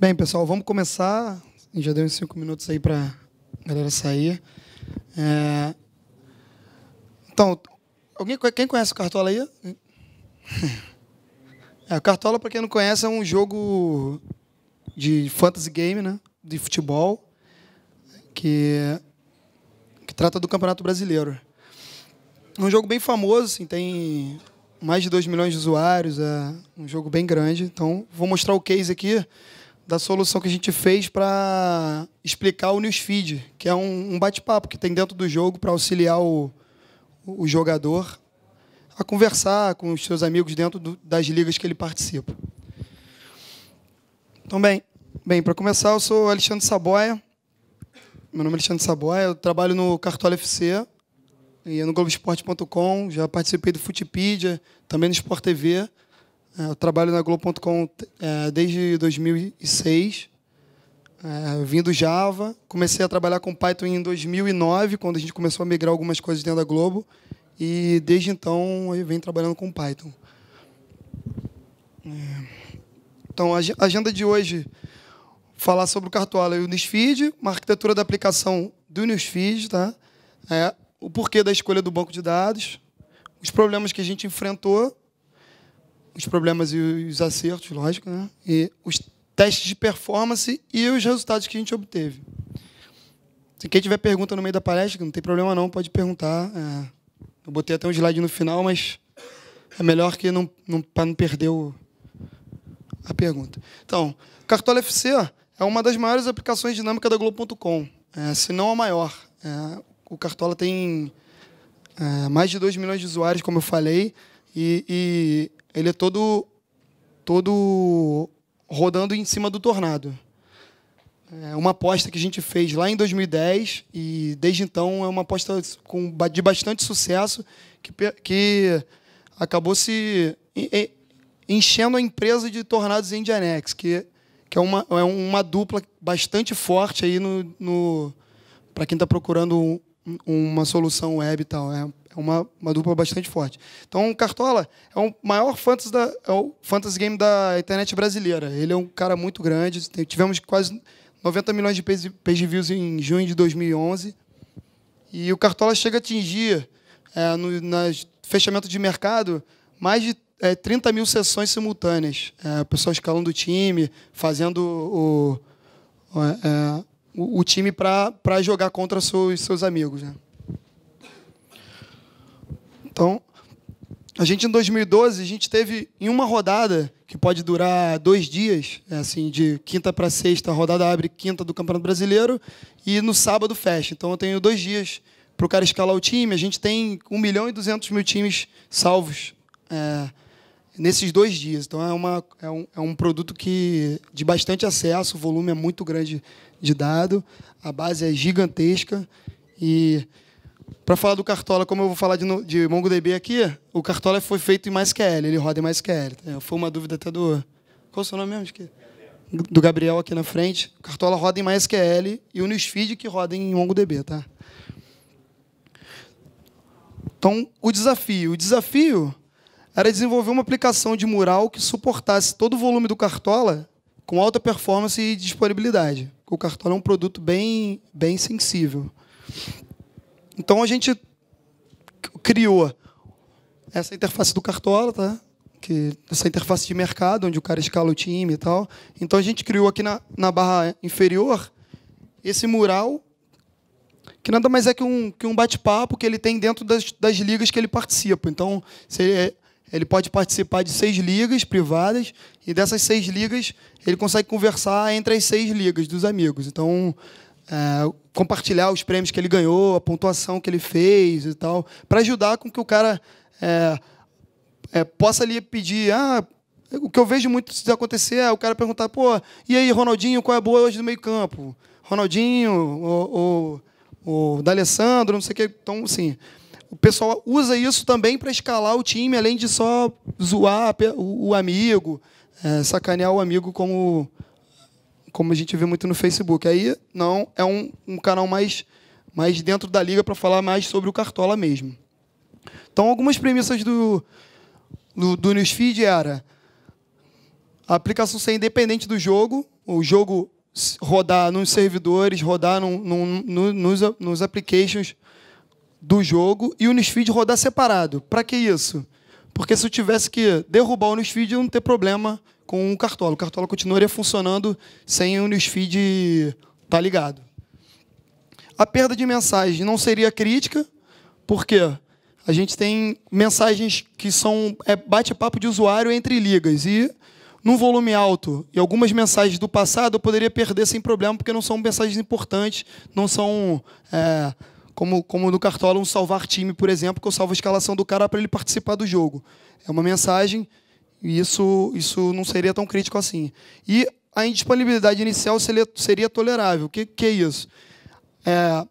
Bem, pessoal, vamos começar. Já deu uns cinco minutos aí para a galera sair. É... Então, alguém, quem conhece o Cartola aí? É, o Cartola, para quem não conhece, é um jogo de fantasy game, né? De futebol, que, que trata do Campeonato Brasileiro. É um jogo bem famoso, assim, tem mais de 2 milhões de usuários, é um jogo bem grande. Então, vou mostrar o case aqui da solução que a gente fez para explicar o newsfeed, que é um, um bate-papo que tem dentro do jogo para auxiliar o, o jogador a conversar com os seus amigos dentro do, das ligas que ele participa. Então, bem, bem para começar, eu sou Alexandre Saboia. Meu nome é Alexandre Saboia, eu trabalho no Cartola FC e no Globoesporte.com, já participei do Futipedia, também no Sport TV. É, eu trabalho na Globo.com é, desde 2006, é, vindo Java. Comecei a trabalhar com Python em 2009, quando a gente começou a migrar algumas coisas dentro da Globo. E desde então eu venho trabalhando com Python. Então, a agenda de hoje, falar sobre o Cartola e o Newsfeed, uma arquitetura da aplicação do Newsfeed, tá? É, o porquê da escolha do banco de dados, os problemas que a gente enfrentou os problemas e os acertos, lógico, né? E os testes de performance e os resultados que a gente obteve. Se quem tiver pergunta no meio da palestra, não tem problema não, pode perguntar. É, eu botei até um slide no final, mas é melhor que não, não para não perder o, a pergunta. Então, Cartola FC é uma das maiores aplicações dinâmicas da Globo.com, é, se não a maior. É, o Cartola tem é, mais de 2 milhões de usuários, como eu falei, e, e ele é todo todo rodando em cima do tornado. É uma aposta que a gente fez lá em 2010 e desde então é uma aposta com, de bastante sucesso que, que acabou se enchendo a empresa de Tornados e Indianex, que, que é, uma, é uma dupla bastante forte aí no, no para quem está procurando um, uma solução web e tal. É é uma, uma dupla bastante forte. Então, o Cartola é o maior fantasy, da, é o fantasy game da internet brasileira. Ele é um cara muito grande. Tivemos quase 90 milhões de page, views em junho de 2011. E o Cartola chega a atingir, é, no nas fechamento de mercado, mais de é, 30 mil sessões simultâneas. É, o pessoal escalando o time, fazendo o, o, é, é o, o time para jogar contra seus, seus amigos. Né? Então, a gente em 2012, a gente teve em uma rodada, que pode durar dois dias, é assim, de quinta para sexta, a rodada abre quinta do Campeonato Brasileiro, e no sábado fecha. Então eu tenho dois dias para o cara escalar o time. A gente tem 1 milhão e 200 mil times salvos é, nesses dois dias. Então é, uma, é, um, é um produto que de bastante acesso, o volume é muito grande de dado, a base é gigantesca. E para falar do Cartola, como eu vou falar de, de MongoDB aqui, o Cartola foi feito em MySQL, ele roda em MySQL. Tá? Foi uma dúvida até do... Qual é o seu nome mesmo? Do Gabriel aqui na frente. O Cartola roda em MySQL e o Newsfeed que roda em MongoDB, tá? Então, o desafio. O desafio era desenvolver uma aplicação de mural que suportasse todo o volume do Cartola com alta performance e disponibilidade. O Cartola é um produto bem, bem sensível. Então a gente criou essa interface do Cartola, tá? Que, essa interface de mercado, onde o cara escala o time e tal. Então a gente criou aqui na, na barra inferior esse mural, que nada mais é que um, que um bate-papo que ele tem dentro das, das ligas que ele participa. Então, ele, ele pode participar de seis ligas privadas, e dessas seis ligas, ele consegue conversar entre as seis ligas dos amigos. Então, é, compartilhar os prêmios que ele ganhou, a pontuação que ele fez e tal, para ajudar com que o cara é, é, possa ali pedir. Ah, o que eu vejo muito acontecer é o cara perguntar: pô, e aí, Ronaldinho, qual é a boa hoje do meio-campo? Ronaldinho, o o ou D'Alessandro, não sei o que. Então, assim, o pessoal usa isso também para escalar o time, além de só zoar o, amigo, é, sacanear o amigo como como a gente vê muito no Facebook. Aí não é um, um canal mais, mais dentro da liga para falar mais sobre o Cartola mesmo. Então, algumas premissas do, do, do Newsfeed era a aplicação ser independente do jogo, o jogo rodar nos servidores, rodar nos, nos applications do jogo e o newsfeed rodar separado. Para que isso? Porque se eu tivesse que derrubar o newsfeed, eu não ter problema com o Cartola. O Cartola continuaria funcionando sem o newsfeed estar tá ligado. A perda de mensagem não seria crítica, porque a gente tem mensagens que são é, bate-papo de usuário entre ligas. E num volume alto e algumas mensagens do passado eu poderia perder sem problema, porque não são mensagens importantes, não são. É, como, como no Cartola, um salvar time, por exemplo, que eu salvo a escalação do cara para ele participar do jogo. É uma mensagem e isso, isso não seria tão crítico assim. E a indisponibilidade inicial seria, tolerável. O que, que é isso? É,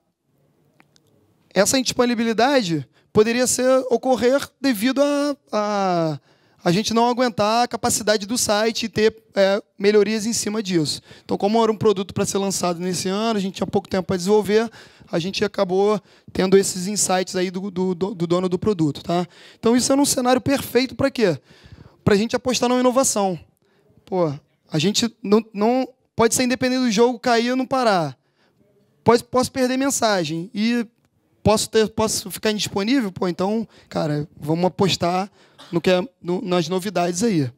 essa indisponibilidade poderia ser, ocorrer devido a, a, a gente não aguentar a capacidade do site e ter é, melhorias em cima disso. Então, como era um produto para ser lançado nesse ano, a gente tinha pouco tempo para desenvolver, a gente acabou tendo esses insights aí do, do, do dono do produto. Tá? Então, isso é um cenário perfeito para quê? para a gente apostar na inovação. Pô, a gente não, não pode ser independente do jogo cair ou não parar. Pode, posso perder mensagem e posso ter, posso ficar indisponível. Pô, então, cara, vamos apostar no que é, no, nas novidades aí.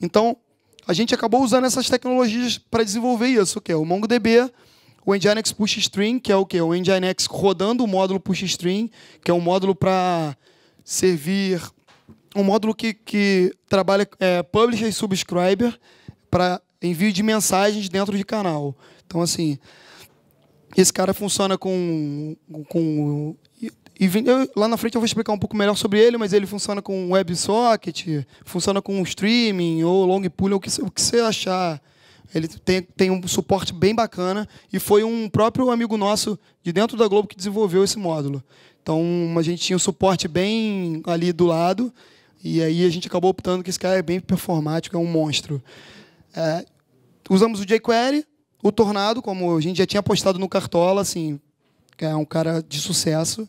Então, a gente acabou usando essas tecnologias para desenvolver isso, que é o MongoDB, o Nginx Push String, que é o que? O Nginx rodando o módulo Push String, que é um módulo para servir um módulo que, que trabalha é, publisher e subscriber para envio de mensagens dentro de canal. Então, assim, esse cara funciona com, com e eu, lá na frente eu vou explicar um pouco melhor sobre ele, mas ele funciona com WebSocket, funciona com streaming ou long pool, o que, o que você achar. Ele tem, tem um suporte bem bacana e foi um próprio amigo nosso de dentro da Globo que desenvolveu esse módulo. Então a gente tinha um suporte bem ali do lado e aí a gente acabou optando que esse cara é bem performático, é um monstro. É, usamos o jQuery, o Tornado, como a gente já tinha postado no Cartola, assim, é um cara de sucesso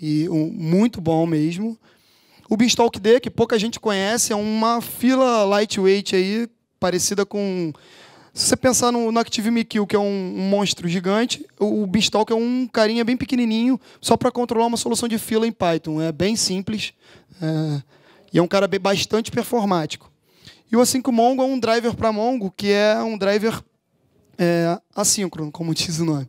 e um, muito bom mesmo. O D, que pouca gente conhece, é uma fila lightweight aí, parecida com... Se você pensar no, no ActiveMQ, que é um, um, monstro gigante, o, o Beanstalk é um carinha bem pequenininho, só para controlar uma solução de fila em Python. É bem simples. É e é um cara bastante performático. E o A5 Mongo é um driver para Mongo, que é um driver é, assíncrono, como diz o nome.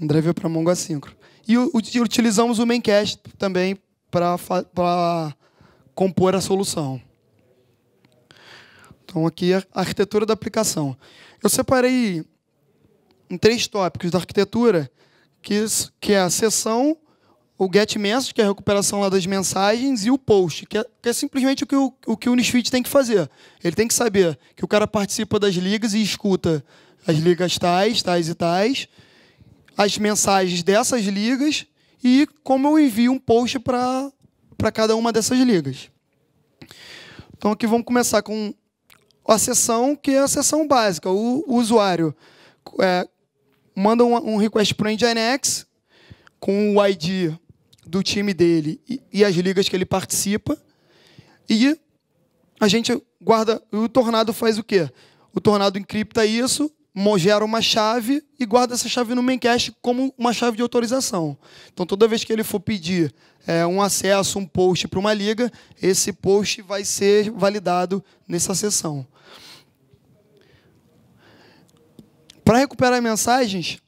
Um driver para Mongo assíncrono. E o, utilizamos o Maincast também para compor a solução. Então, aqui é a arquitetura da aplicação. Eu separei em três tópicos da arquitetura, que, que é a sessão, o get message, que é a recuperação lá das mensagens, e o post, que é, que é simplesmente o que o, o que o Newsfeed tem que fazer. Ele tem que saber que o cara participa das ligas e escuta as ligas tais, tais e tais, as mensagens dessas ligas e como eu envio um post para cada uma dessas ligas. Então aqui vamos começar com a sessão, que é a sessão básica. O, o usuário é, manda um, um request para o Nginx com o ID do time dele e, e as ligas que ele participa. E a gente guarda. O Tornado faz o quê? O Tornado encripta isso, gera uma chave e guarda essa chave no Maincast como uma chave de autorização. Então, toda vez que ele for pedir é, um acesso, um post para uma liga, esse post vai ser validado nessa sessão. Para recuperar mensagens,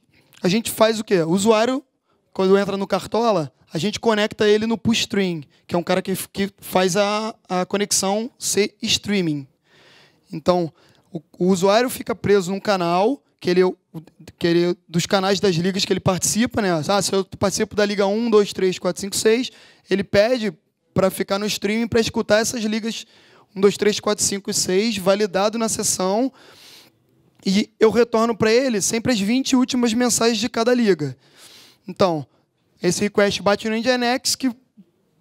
a gente faz o quê? O usuário, quando entra no Cartola, a gente conecta ele no push stream, que é um cara que, que faz a, a conexão ser streaming. Então, o, o usuário fica preso num canal, que ele, que ele, dos canais das ligas que ele participa, né? Ah, se eu participo da Liga 1, 2, 3, 4, 5, 6, ele pede para ficar no streaming para escutar essas ligas 1, 2, 3, 4, 5 e 6, validado na sessão. E eu retorno para ele sempre as 20 últimas mensagens de cada liga. Então, esse request bate no Nginx que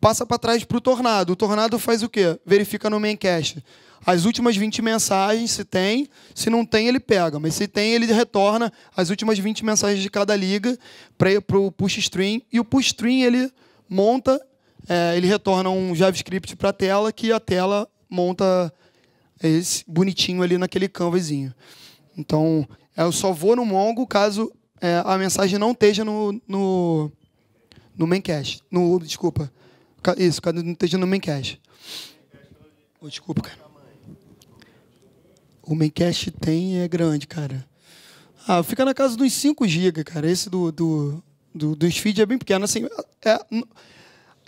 passa para trás para o Tornado. O Tornado faz o quê? Verifica no main cache. As últimas 20 mensagens, se tem. Se não tem, ele pega. Mas se tem, ele retorna as últimas 20 mensagens de cada liga para o push stream E o push stream ele monta, é, ele retorna um JavaScript para a tela, que a tela monta esse bonitinho ali naquele canvasinho Então, eu só vou no Mongo caso é, a mensagem não esteja no, no no Maincast. No, desculpa. Isso, não esteja no Maincast. Oh, desculpa, cara. O Maincast tem, é grande, cara. Ah, fica na casa dos 5 GB, cara. Esse do, do, do, dos feed é bem pequeno. Assim, é,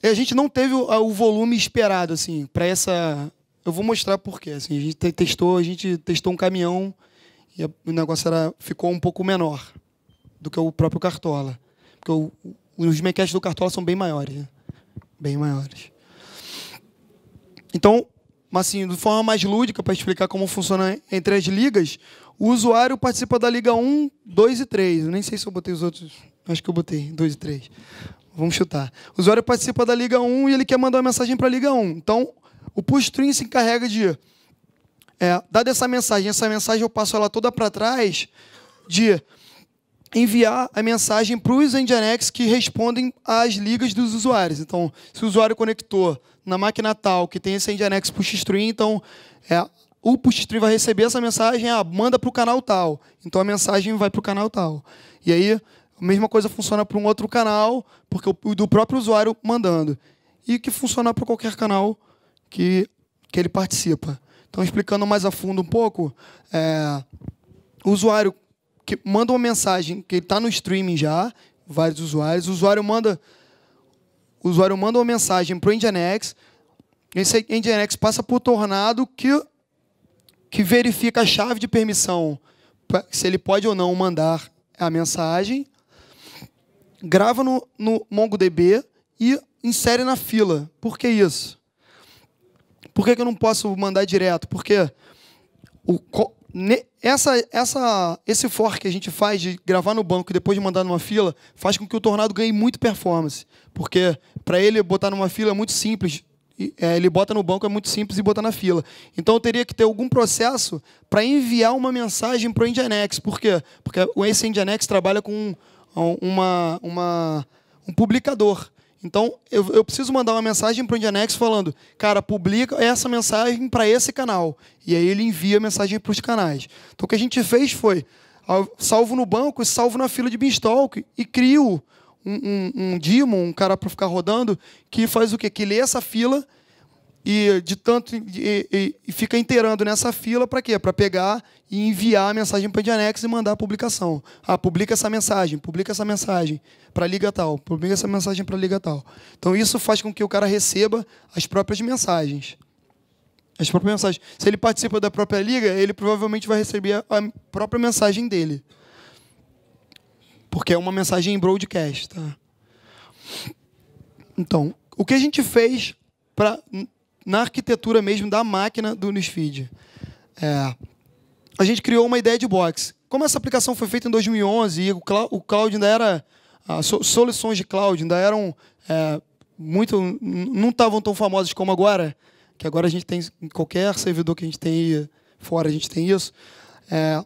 é, a gente não teve o, o volume esperado, assim, para essa. Eu vou mostrar por quê. Assim, a gente testou, a gente testou um caminhão e o negócio era, ficou um pouco menor do que o próprio Cartola. Porque o, os mequetes do Cartola são bem maiores, né? Bem maiores. Então, assim, de forma mais lúdica, para explicar como funciona entre as ligas, o usuário participa da Liga 1, 2 e 3. Eu nem sei se eu botei os outros. Acho que eu botei 2 e 3. Vamos chutar. O usuário participa da Liga 1 e ele quer mandar uma mensagem para a Liga 1. Então, o push-string se encarrega de é, dar essa mensagem. Essa mensagem eu passo ela toda para trás de enviar a mensagem para os Nginx que respondem às ligas dos usuários. Então, se o usuário conectou na máquina tal que tem esse Nginx push stream, então é, o push stream vai receber essa mensagem, ah, manda para o canal tal. Então a mensagem vai para o canal tal. E aí, a mesma coisa funciona para um outro canal, porque o do próprio usuário mandando. E que funciona para qualquer canal que, que ele participa. Então, explicando mais a fundo um pouco, é, o usuário que manda uma mensagem que está no streaming já, vários usuários. O usuário manda, o usuário manda uma mensagem para o Nginx. Esse Nginx passa por tornado que, que verifica a chave de permissão, pra, se ele pode ou não mandar a mensagem. Grava no, no MongoDB e insere na fila. Por que isso? Por que, que eu não posso mandar direto? Porque o, ne, essa, essa, esse fork que a gente faz de gravar no banco e depois de mandar numa fila faz com que o Tornado ganhe muito performance. Porque para ele botar numa fila é muito simples. É, ele bota no banco, é muito simples e botar na fila. Então eu teria que ter algum processo para enviar uma mensagem para o Nginx. Por quê? Porque esse Nginx trabalha com uma, uma, um publicador. Então, eu, eu preciso mandar uma mensagem para o Indianex falando, cara, publica essa mensagem para esse canal. E aí ele envia a mensagem para os canais. Então, o que a gente fez foi, salvo no banco, salvo na fila de Beanstalk e crio um, um, um um cara para ficar rodando, que faz o quê? Que lê essa fila e de tanto e, e, e fica inteirando nessa fila para quê? Para pegar e enviar a mensagem para o Dianex e mandar a publicação. Ah, publica essa mensagem, publica essa mensagem para a liga tal, publica essa mensagem para a liga tal. Então isso faz com que o cara receba as próprias mensagens. As próprias mensagens. Se ele participa da própria liga, ele provavelmente vai receber a própria mensagem dele. Porque é uma mensagem em broadcast, tá? Então, o que a gente fez para na arquitetura mesmo da máquina do newsfeed. É, a gente criou uma ideia de box. Como essa aplicação foi feita em 2011 e o cloud ainda era ah, soluções de cloud ainda eram é, muito não estavam tão famosas como agora, que agora a gente tem em qualquer servidor que a gente tem aí, fora a gente tem isso. É,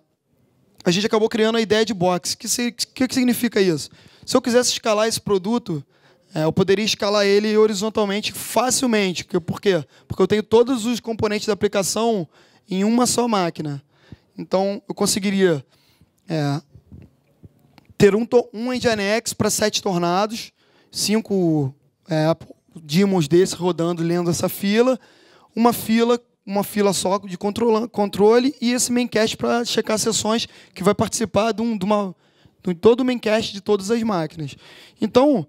a gente acabou criando a ideia de box. O que, que, que significa isso? Se eu quisesse escalar esse produto é, eu poderia escalar ele horizontalmente facilmente. Por quê? Porque eu tenho todos os componentes da aplicação em uma só máquina. Então, eu conseguiria é, ter um, um Nginx para sete tornados, cinco é, demons desses rodando, lendo essa fila, uma fila uma fila só de controle e esse maincast para checar sessões que vai participar de, um, de, uma, de todo o maincast de todas as máquinas. Então,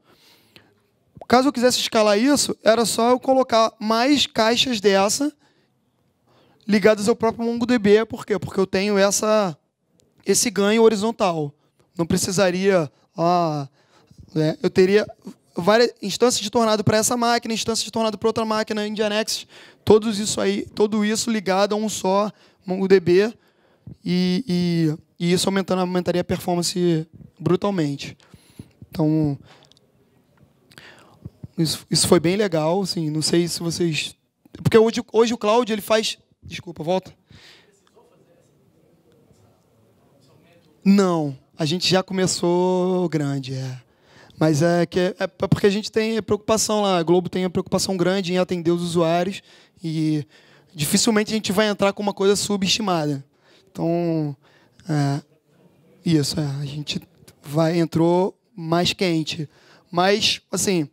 Caso eu quisesse escalar isso, era só eu colocar mais caixas dessa ligadas ao próprio MongoDB. Por quê? Porque eu tenho essa, esse ganho horizontal. Não precisaria. Ah, né? Eu teria várias instâncias de tornado para essa máquina, instâncias de tornado para outra máquina, Nginx, todos isso aí, tudo isso ligado a um só MongoDB e, e, e isso aumentando, aumentaria a performance brutalmente. Então, isso, isso foi bem legal, assim, não sei se vocês... Porque hoje, hoje o Cláudio, ele faz... Desculpa, volta. Não, a gente já começou grande, é. Mas é que é, é porque a gente tem preocupação lá, a Globo tem a preocupação grande em atender os usuários e dificilmente a gente vai entrar com uma coisa subestimada. Então, é, isso, é, a gente vai entrou mais quente. Mas, assim,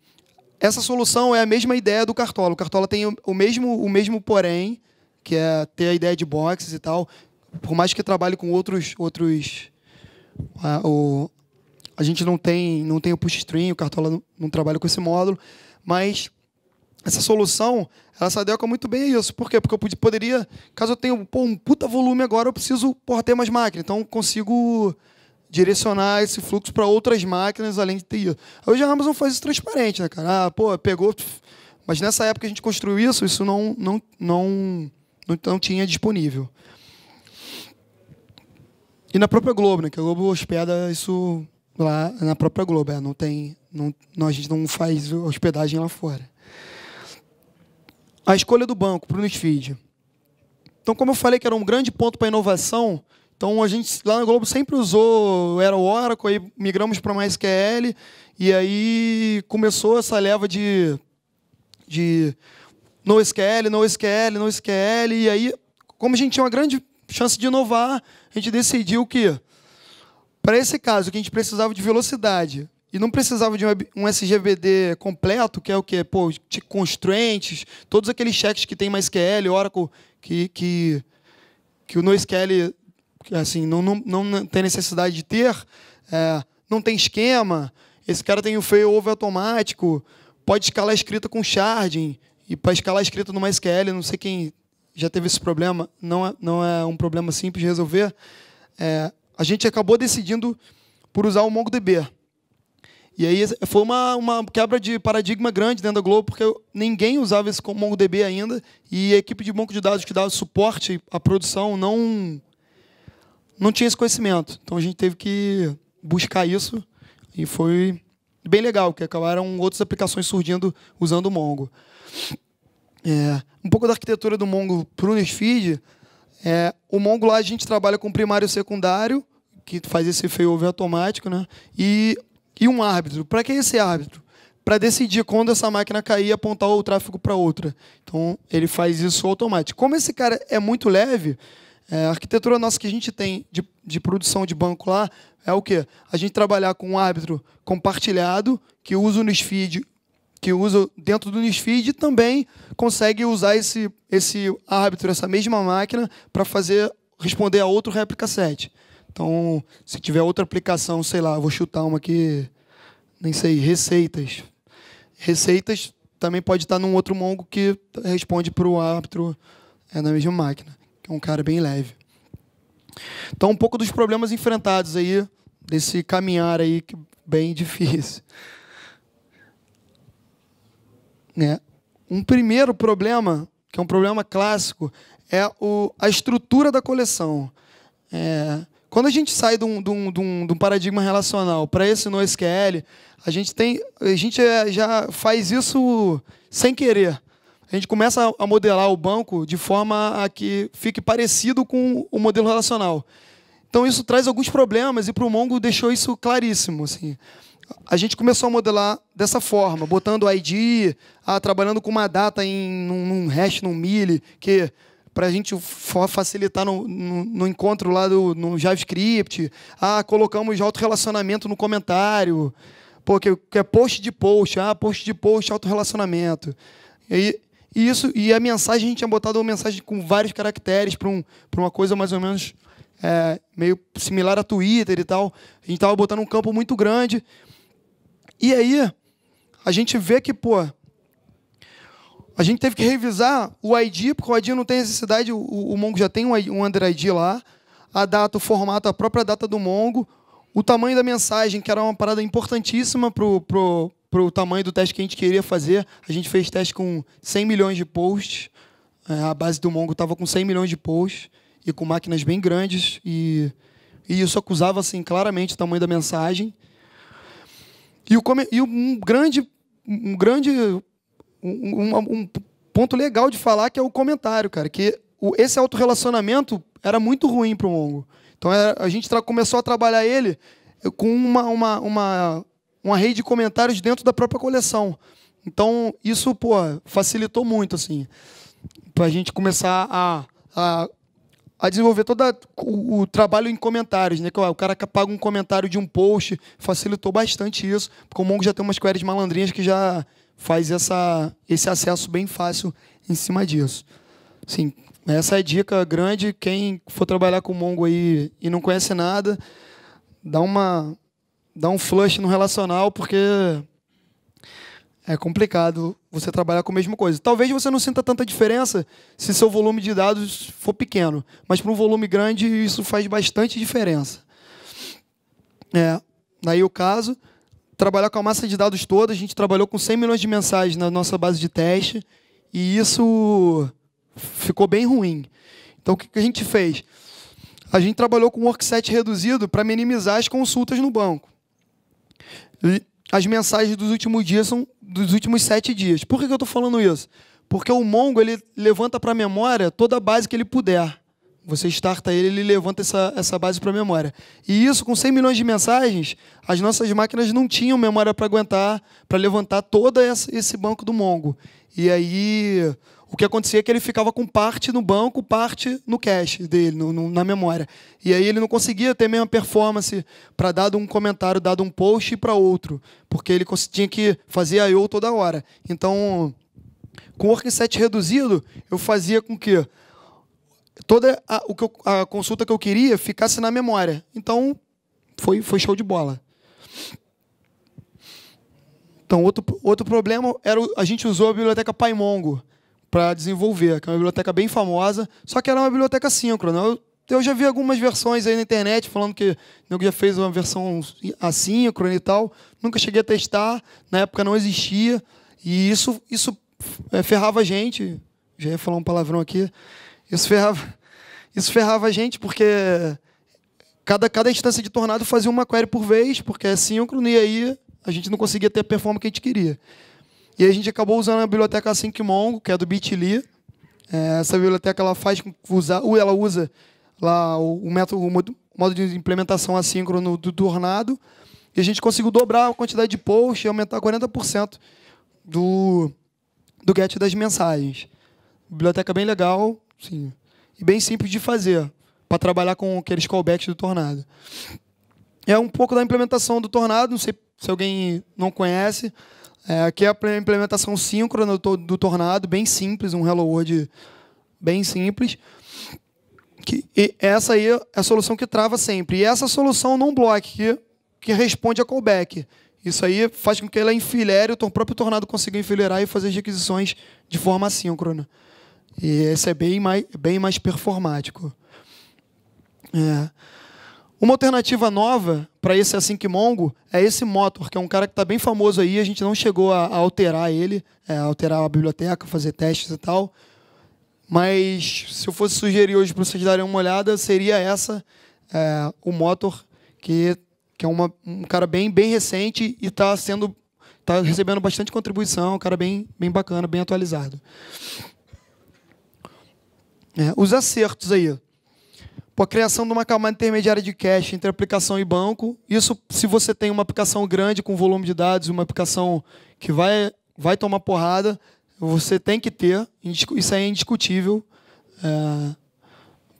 essa solução é a mesma ideia do Cartola. O Cartola tem o mesmo, o mesmo porém, que é ter a ideia de boxes e tal. Por mais que trabalhe com outros... outros a, ah, o, a gente não tem, não tem o push stream. o Cartola não, não trabalha com esse módulo, mas essa solução, ela se adequa muito bem a isso. Por quê? Porque eu poderia, caso eu tenha pô, um puta volume agora, eu preciso porra, ter mais máquina. Então, consigo direcionar esse fluxo para outras máquinas além de TI. Hoje a Amazon faz isso transparente, né, cara? Ah, pô, pegou. Mas nessa época a gente construiu isso, isso não, não, não, não, não tinha disponível. E na própria Globo, né? Que a Globo hospeda isso lá na própria Globo. É, não tem, não, não, a gente não faz hospedagem lá fora. A escolha do banco para o Newsfeed. Então, como eu falei que era um grande ponto para inovação, então a gente lá na Globo sempre usou, era o Oracle, aí migramos para MySQL SQL e aí começou essa leva de de NoSQL, NoSQL, NoSQL e aí como a gente tinha uma grande chance de inovar, a gente decidiu que para esse caso que a gente precisava de velocidade e não precisava de um SGVD completo, que é o que pô, de constraints, todos aqueles checks que tem mais SQL, Oracle que que que o NoSQL assim, não, não, não tem necessidade de ter, é, não tem esquema, esse cara tem o failover automático, pode escalar a escrita com sharding, e para escalar a escrita no MySQL, não sei quem já teve esse problema, não é, não é um problema simples de resolver, é, a gente acabou decidindo por usar o MongoDB. E aí foi uma, uma quebra de paradigma grande dentro da Globo, porque ninguém usava esse MongoDB ainda, e a equipe de banco de dados que dava suporte à produção não não tinha esse conhecimento. Então a gente teve que buscar isso e foi bem legal, porque acabaram outras aplicações surgindo usando o Mongo. É, um pouco da arquitetura do Mongo para o Newsfeed. É, o Mongo lá a gente trabalha com primário e secundário, que faz esse failover automático, né? e, e um árbitro. Para que esse árbitro? Para decidir quando essa máquina cair e apontar o tráfego para outra. Então, ele faz isso automático. Como esse cara é muito leve, é, a arquitetura nossa que a gente tem de, de produção de banco lá é o quê? A gente trabalhar com um árbitro compartilhado, que usa o newsfeed, que usa dentro do newsfeed e também consegue usar esse, esse árbitro, essa mesma máquina, para fazer responder a outro réplica set. Então, se tiver outra aplicação, sei lá, vou chutar uma aqui, nem sei, receitas. Receitas também pode estar num outro Mongo que responde para o árbitro é, na mesma máquina. É um cara bem leve. Então, um pouco dos problemas enfrentados aí, desse caminhar aí que bem difícil. Né? Um primeiro problema, que é um problema clássico, é o, a estrutura da coleção. É, quando a gente sai de um, de um, de um, de um paradigma relacional para esse NoSQL, a gente, tem, a gente é, já faz isso sem querer a gente começa a modelar o banco de forma a que fique parecido com o modelo relacional. Então isso traz alguns problemas e para o Mongo deixou isso claríssimo. Assim. A gente começou a modelar dessa forma, botando ID, trabalhando com uma data em um hash, num mili, que para a gente facilitar no, no, no, encontro lá do, no JavaScript, ah, colocamos autorrelacionamento no comentário, porque é post de post, ah, post de post, autorrelacionamento. E e, isso, e a mensagem, a gente tinha botado uma mensagem com vários caracteres para um, uma coisa mais ou menos é, meio similar a Twitter e tal. A gente estava botando um campo muito grande. E aí, a gente vê que, pô, a gente teve que revisar o ID, porque o ID não tem necessidade, o, o Mongo já tem um, um Under ID lá, a data, o formato, a própria data do Mongo, o tamanho da mensagem, que era uma parada importantíssima para pro, para o tamanho do teste que a gente queria fazer, a gente fez teste com 100 milhões de posts. É, a base do Mongo estava com 100 milhões de posts e com máquinas bem grandes. E, e isso acusava assim, claramente o tamanho da mensagem. E, o, e um grande, um grande um, um, ponto legal de falar que é o comentário, cara. Que o, esse autorrelacionamento era muito ruim para o Mongo. Então a gente começou a trabalhar ele com uma, uma, uma uma rede de comentários dentro da própria coleção. Então, isso, pô, facilitou muito, assim, para a gente começar a, a, a desenvolver todo o, o, trabalho em comentários, né? Que, ó, o cara que paga um comentário de um post facilitou bastante isso, porque o Mongo já tem umas queries malandrinhas que já faz essa, esse acesso bem fácil em cima disso. Sim, essa é a dica grande. Quem for trabalhar com Mongo aí e não conhece nada, dá uma dar um flush no relacional, porque é complicado você trabalhar com a mesma coisa. Talvez você não sinta tanta diferença se seu volume de dados for pequeno, mas para um volume grande isso faz bastante diferença. É, daí o caso, trabalhar com a massa de dados toda, a gente trabalhou com 100 milhões de mensagens na nossa base de teste e isso ficou bem ruim. Então o que, que a gente fez? A gente trabalhou com um workset reduzido para minimizar as consultas no banco as mensagens dos últimos dias são dos últimos sete dias. Por que, eu estou falando isso? Porque o Mongo ele levanta para a memória toda a base que ele puder. Você starta ele, ele levanta essa, essa base para a memória. E isso, com 100 milhões de mensagens, as nossas máquinas não tinham memória para aguentar, para levantar todo esse banco do Mongo. E aí, o que acontecia é que ele ficava com parte no banco, parte no cache dele, no, no, na memória. E aí ele não conseguia ter a mesma performance para dar um comentário, dado um post para outro, porque ele tinha que fazer I/O toda hora. Então, com o working set reduzido, eu fazia com que toda a, o que eu, a consulta que eu queria ficasse na memória. Então, foi, foi show de bola. Então, outro, outro problema era a gente usou a biblioteca PyMongo para desenvolver, que é uma biblioteca bem famosa, só que era uma biblioteca síncrona. Eu, eu já vi algumas versões aí na internet falando que o já fez uma versão assíncrona e tal. Nunca cheguei a testar, na época não existia. E isso, isso é, ferrava a gente. Já ia falar um palavrão aqui. Isso ferrava, isso ferrava a gente, porque cada, cada instância de tornado fazia uma query por vez, porque é síncrono, e aí a gente não conseguia ter a performance que a gente queria. E a gente acabou usando a biblioteca SyncMongo, que é do Bitly. É, essa biblioteca ela faz com que ela usa lá o, o método, o modo de implementação assíncrono do Tornado. E a gente conseguiu dobrar a quantidade de posts e aumentar 40% do, do get das mensagens. Biblioteca bem legal, sim. E bem simples de fazer, para trabalhar com aqueles callbacks do Tornado. É um pouco da implementação do Tornado, não sei se alguém não conhece. É, aqui é a implementação síncrona do, do Tornado, bem simples, um Hello World bem simples. Que, e essa aí é a solução que trava sempre. E essa solução não block, que, que responde a callback. Isso aí faz com que ela enfileire o próprio Tornado consiga enfileirar e fazer as requisições de forma assíncrona. E esse é bem mais, bem mais performático. É. Uma alternativa nova para esse Async assim Mongo é esse Motor, que é um cara que está bem famoso aí, a gente não chegou a, a alterar ele, é, alterar a biblioteca, fazer testes e tal. Mas se eu fosse sugerir hoje para vocês darem uma olhada, seria essa, é, o Motor, que, que é uma, um cara bem, bem recente e está sendo está recebendo bastante contribuição, um cara bem, bem bacana, bem atualizado. É, os acertos aí. Pô, a criação de uma camada intermediária de cache entre aplicação e banco. Isso se você tem uma aplicação grande com volume de dados, uma aplicação que vai, vai tomar porrada, você tem que ter. Isso aí é indiscutível. É,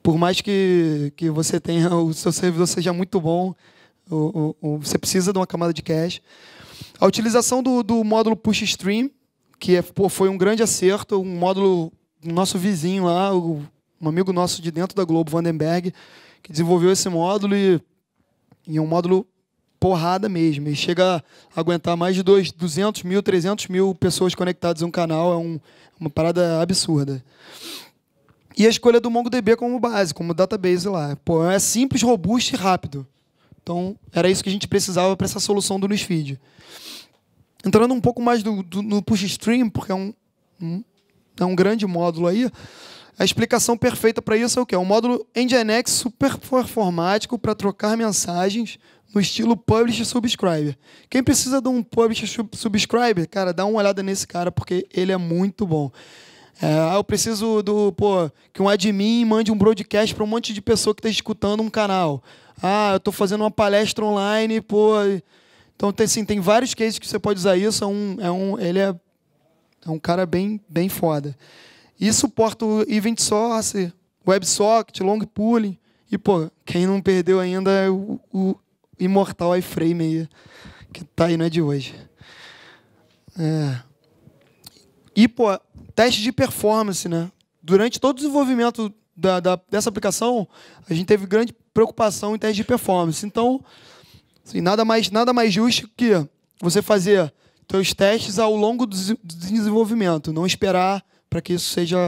por mais que, que você tenha o seu servidor seja muito bom, o, o, o, você precisa de uma camada de cache. A utilização do, do módulo Push Stream, que é, pô, foi um grande acerto, um módulo nosso vizinho lá, o um amigo nosso de dentro da Globo, Vandenberg, que desenvolveu esse módulo e, e é um módulo porrada mesmo. E chega a aguentar mais de dois, 200 mil, 300 mil pessoas conectadas em um canal. É um, uma parada absurda. E a escolha do MongoDB como base, como database lá. Pô, é simples, robusto e rápido. Então, era isso que a gente precisava para essa solução do newsfeed. Entrando um pouco mais do, do, no porque é um, um, é um grande módulo aí, a explicação perfeita para isso é o que? É um módulo Nginx super performático para trocar mensagens no estilo Publish Subscriber. Quem precisa de um Publish Subscriber, cara, dá uma olhada nesse cara, porque ele é muito bom. É, ah, eu preciso do, pô, que um admin mande um broadcast para um monte de pessoa que está escutando um canal. Ah, eu estou fazendo uma palestra online, pô. Então, tem, assim, tem vários cases que você pode usar isso. É um, é um, ele é, é um cara bem, bem foda. E suporta o event source, WebSocket, long pooling. E, pô, quem não perdeu ainda é o, o imortal iframe aí, que tá aí, não é de hoje. É. E, pô, teste de performance, né? Durante todo o desenvolvimento da, da, dessa aplicação, a gente teve grande preocupação em teste de performance. Então, assim, nada, mais, nada mais justo que você fazer seus testes ao longo do desenvolvimento, não esperar para que isso seja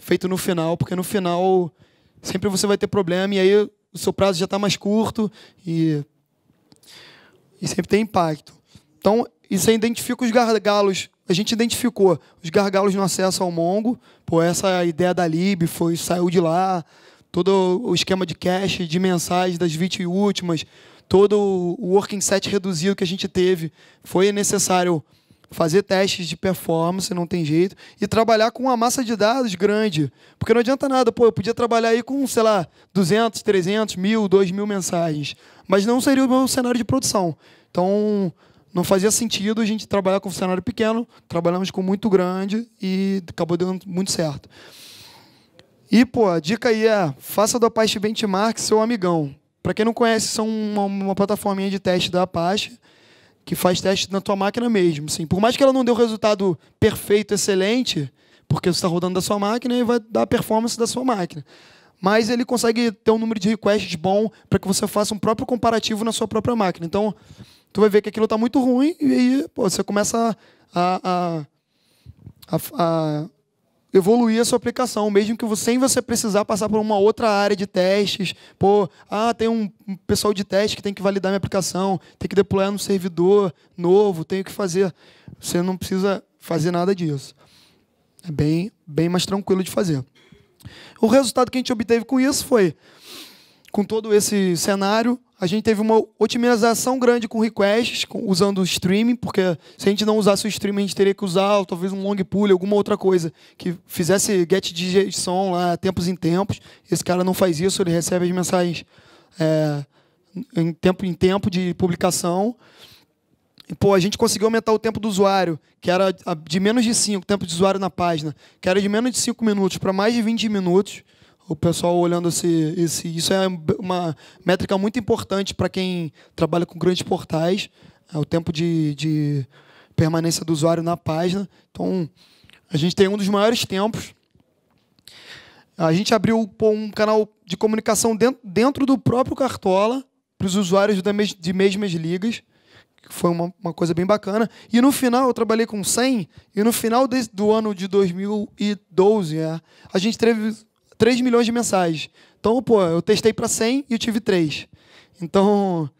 feito no final, porque no final sempre você vai ter problema e aí o seu prazo já está mais curto e, e sempre tem impacto. Então, isso aí identifica os gargalos. A gente identificou os gargalos no acesso ao Mongo, pô, essa é ideia da Lib foi, saiu de lá, todo o esquema de cache, de mensagens das 20 últimas, todo o working set reduzido que a gente teve, foi necessário fazer testes de performance, não tem jeito, e trabalhar com uma massa de dados grande. Porque não adianta nada, pô, eu podia trabalhar aí com, sei lá, 200, 300, 1000, 2000 mensagens, mas não seria o meu cenário de produção. Então, não fazia sentido a gente trabalhar com um cenário pequeno, trabalhamos com muito grande e acabou dando muito certo. E, pô, a dica aí é, faça do Apache Benchmark seu amigão. Para quem não conhece, são uma, uma plataforma de teste da Apache, que faz teste na tua máquina mesmo. Assim. Por mais que ela não dê o resultado perfeito, excelente, porque você está rodando da sua máquina e vai dar a performance da sua máquina. Mas ele consegue ter um número de requests bom para que você faça um próprio comparativo na sua própria máquina. Então, tu vai ver que aquilo está muito ruim e aí pô, você começa a, a, a, a evoluir a sua aplicação, mesmo que você, sem você precisar passar por uma outra área de testes. Pô, ah, tem um pessoal de teste que tem que validar minha aplicação, tem que deployar no servidor novo, tenho que fazer. Você não precisa fazer nada disso. É bem, bem mais tranquilo de fazer. O resultado que a gente obteve com isso foi, com todo esse cenário, a gente teve uma otimização grande com requests, com, usando o streaming, porque se a gente não usasse o streaming, a gente teria que usar talvez um long pull, alguma outra coisa, que fizesse get digestion lá, tempos em tempos. Esse cara não faz isso, ele recebe as mensagens é, em tempo em tempo de publicação. E, pô, a gente conseguiu aumentar o tempo do usuário, que era de menos de 5, tempo de usuário na página, que era de menos de 5 minutos para mais de 20 minutos o pessoal olhando esse, esse isso é uma métrica muito importante para quem trabalha com grandes portais, é o tempo de, de permanência do usuário na página. Então, a gente tem um dos maiores tempos. A gente abriu um canal de comunicação dentro, dentro do próprio Cartola para os usuários de mesmas ligas, que foi uma, uma, coisa bem bacana. E no final, eu trabalhei com 100, e no final do ano de 2012, é, a gente teve 3 milhões de mensagens. Então, pô, eu testei para 100 e eu tive 3. Então,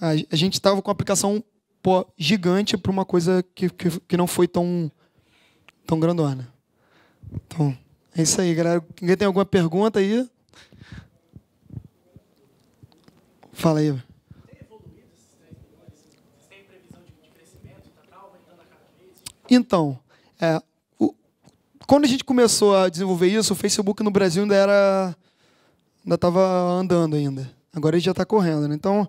a, a gente estava com uma aplicação pô, gigante para uma coisa que, que, que, não foi tão, tão grandona. Então, é isso aí, galera. Quem tem alguma pergunta aí? Fala aí. Então, é, quando a gente começou a desenvolver isso, o Facebook no Brasil ainda era. ainda estava andando ainda. Agora ele já está correndo. Né? Então,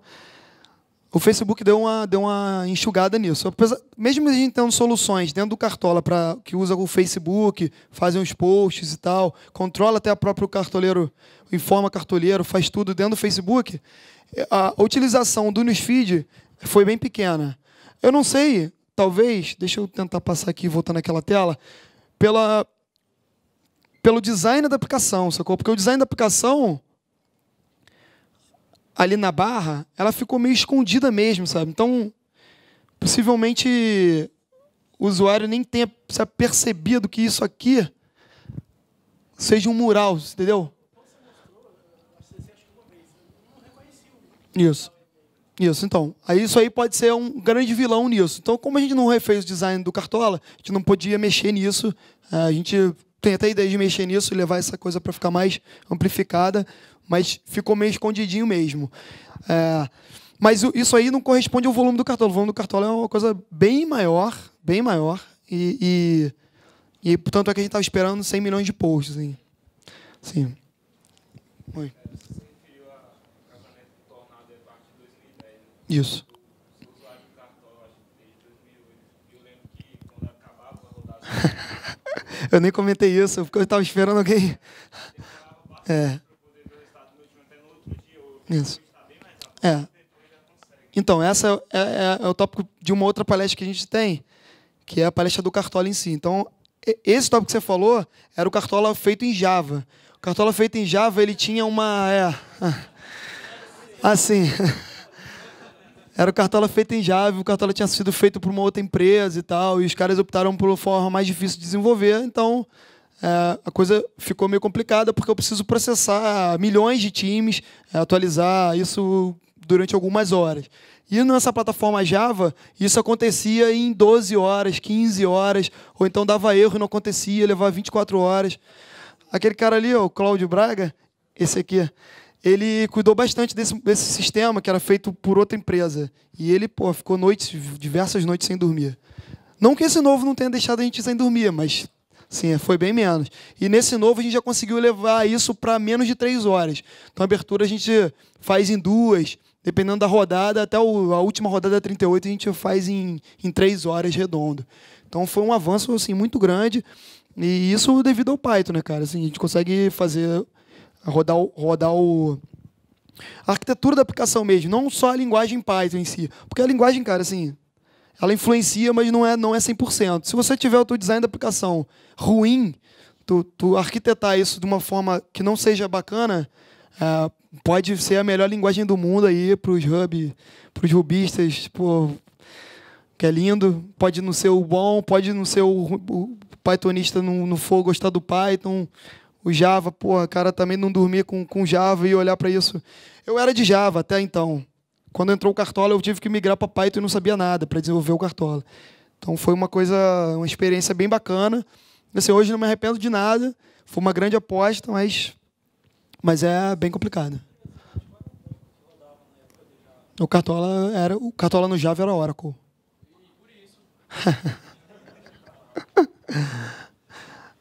o Facebook deu uma, deu uma enxugada nisso. Apesar, mesmo a gente tendo soluções dentro do Cartola para que usa o Facebook, fazem os posts e tal, controla até o próprio cartoleiro, informa cartoleiro, faz tudo dentro do Facebook, a utilização do newsfeed foi bem pequena. Eu não sei, talvez, deixa eu tentar passar aqui voltando àquela tela, pela, pelo design da aplicação, sacou? Porque o design da aplicação, ali na barra, ela ficou meio escondida mesmo, sabe? Então, possivelmente o usuário nem tenha percebido que isso aqui seja um mural, entendeu? Isso. Isso, então. Aí isso aí pode ser um grande vilão nisso. Então, como a gente não refez o design do Cartola, a gente não podia mexer nisso. É, a gente tem até a ideia de mexer nisso, levar essa coisa para ficar mais amplificada, mas ficou meio escondidinho mesmo. É, mas isso aí não corresponde ao volume do Cartola. O volume do Cartola é uma coisa bem maior, bem maior. E, e, e tanto é que a gente estava esperando 100 milhões de posts. Assim. Sim. Oi. Isso. eu nem comentei isso, porque eu estava esperando alguém. É. Isso. É. Então, essa é, é, é, é, o tópico de uma outra palestra que a gente tem, que é a palestra do Cartola em si. Então, esse tópico que você falou era o Cartola feito em Java. O Cartola feito em Java, ele tinha uma... É, assim... Era o Cartola feito em Java, o Cartola tinha sido feito por uma outra empresa e tal, e os caras optaram por uma forma mais difícil de desenvolver, então é, a coisa ficou meio complicada, porque eu preciso processar milhões de times, é, atualizar isso durante algumas horas. E nessa plataforma Java, isso acontecia em 12 horas, 15 horas, ou então dava erro e não acontecia, levava 24 horas. Aquele cara ali, ó, o Cláudio Braga, esse aqui, ele cuidou bastante desse, desse sistema que era feito por outra empresa. E ele, pô, ficou noites, diversas noites sem dormir. Não que esse novo não tenha deixado a gente sem dormir, mas sim, é, foi bem menos. E nesse novo a gente já conseguiu levar isso para menos de três horas. Então a abertura a gente faz em duas, dependendo da rodada, até a última rodada 38 a gente faz em, em três horas redondo. Então foi um avanço assim, muito grande. E isso devido ao Python, né, cara? Assim, a gente consegue fazer a rodar, o, rodar o, a arquitetura da aplicação mesmo, não só a linguagem Python em si. Porque a linguagem, cara, assim, ela influencia, mas não é, não é 100%. Se você tiver o teu design da aplicação ruim, tu, tu arquitetar isso de uma forma que não seja bacana, é, pode ser a melhor linguagem do mundo aí para os hub, para os rubistas, que é lindo. Pode não ser o bom, pode não ser o, o, o Pythonista não, não for gostar do Python, o Java, porra, cara também não dormia com, com Java e olhar para isso. Eu era de Java até então. Quando entrou o Cartola, eu tive que migrar para Python e não sabia nada para desenvolver o Cartola. Então foi uma coisa, uma experiência bem bacana. Assim, hoje não me arrependo de nada. Foi uma grande aposta, mas, mas é bem complicado. O Cartola era o Cartola no Java era Oracle. E por isso.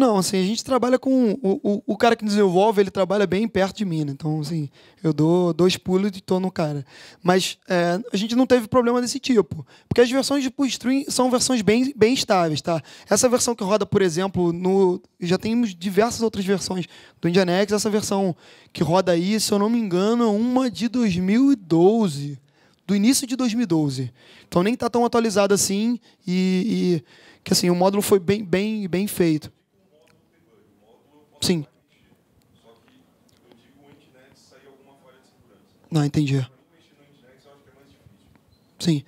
não, assim, a gente trabalha com. O, o, o, cara que desenvolve, ele trabalha bem perto de mim, né? Então, assim, eu dou dois pulos e tô no cara. Mas é, a gente não teve problema desse tipo. Porque as versões de stream são versões bem, bem estáveis, tá? Essa versão que roda, por exemplo, no. Já temos diversas outras versões do Indianex. Essa versão que roda aí, se eu não me engano, é uma de 2012 do início de 2012. Então nem está tão atualizada assim e, e, que assim o módulo foi bem, bem, bem feito. Sim. Só que eu digo o sair alguma de segurança. Não, entendi. É Sim.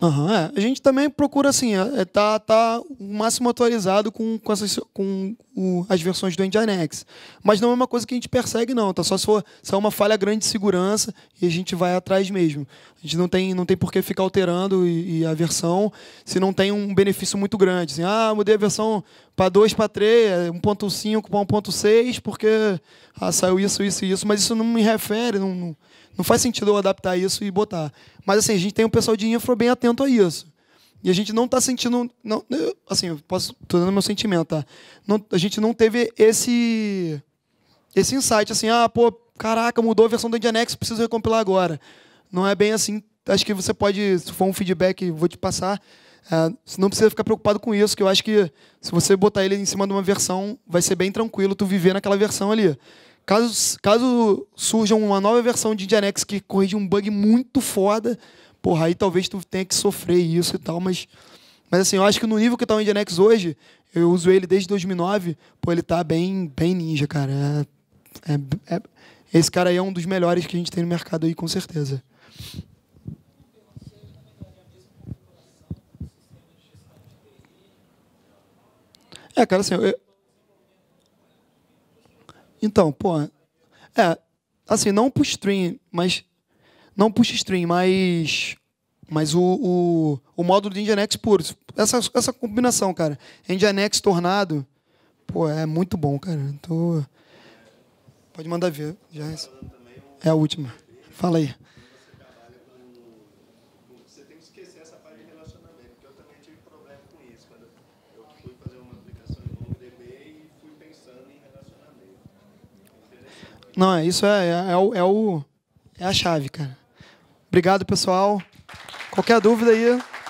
Uhum, é. A gente também procura, assim, é, é, tá, tá o máximo atualizado com, com, essas, com o, as versões do Nginx. Mas não é uma coisa que a gente persegue, não, tá? Só se for se é uma falha grande de segurança e a gente vai atrás mesmo. A gente não tem, não tem por que ficar alterando e, e a versão se não tem um benefício muito grande. Assim, ah, mudei a versão para 2, para 3, 1.5 para 1.6, porque ah, saiu isso, isso e isso, mas isso não me refere, não, não, faz sentido eu adaptar isso e botar. Mas assim, a gente tem um pessoal de infra bem atento a isso. E a gente não está sentindo. Não, eu, assim, eu posso. Estou dando meu sentimento, tá? Não, a gente não teve esse. Esse insight, assim, ah, pô, caraca, mudou a versão do Nginx, preciso recompilar agora. Não é bem assim. Acho que você pode, se for um feedback, vou te passar. É, você não precisa ficar preocupado com isso, que eu acho que se você botar ele em cima de uma versão, vai ser bem tranquilo tu viver naquela versão ali. Caso, caso surja uma nova versão de Nginx que corrija um bug muito foda, porra, aí talvez tu tenha que sofrer isso e tal, mas... Mas assim, eu acho que no nível que tá o Nginx hoje, eu uso ele desde 2009, pô, ele tá bem, bem ninja, cara. É, é, é, esse cara aí é um dos melhores que a gente tem no mercado aí, com certeza. É, cara, assim. Eu... Então, pô. É, assim, não pro stream, mas. Não push stream, mas. Mas o, o, o módulo de Nginx puro. Essa, essa combinação, cara. Nginx Tornado. Pô, é muito bom, cara. Tô... Pode mandar ver. Já é, é a última. Fala aí. Não, é isso é, é, é, o, é, o, é a chave, cara. Obrigado, pessoal. Qualquer dúvida aí,